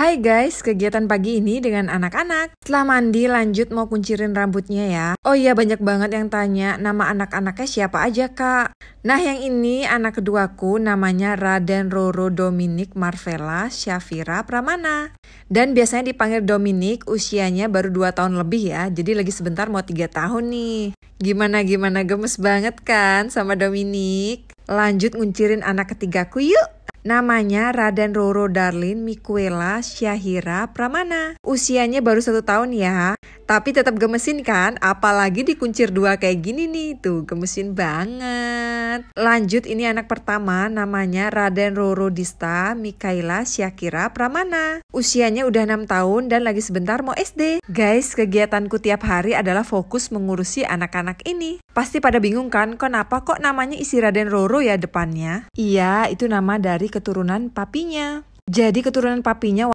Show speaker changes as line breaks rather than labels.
Hai guys, kegiatan pagi ini dengan anak-anak. Setelah mandi lanjut mau kuncirin rambutnya ya. Oh iya banyak banget yang tanya nama anak-anaknya siapa aja kak. Nah yang ini anak keduaku namanya Raden Roro Dominic Marvela Syafira Pramana. Dan biasanya dipanggil Dominic. usianya baru 2 tahun lebih ya. Jadi lagi sebentar mau 3 tahun nih. Gimana-gimana gemes banget kan sama Dominic. Lanjut nguncirin anak ketigaku yuk. Namanya Raden Roro Darlin Mikuela Syahira Pramana. Usianya baru satu tahun ya. Tapi tetap gemesin kan, apalagi dikuncir dua kayak gini nih, tuh gemesin banget. Lanjut ini anak pertama namanya Raden Roro Dista Mikaila Syakira Pramana. Usianya udah 6 tahun dan lagi sebentar mau SD. Guys, kegiatanku tiap hari adalah fokus mengurusi anak-anak ini. Pasti pada bingung kan, kenapa kok namanya isi Raden Roro ya depannya? Iya, itu nama dari keturunan papinya. Jadi keturunan papinya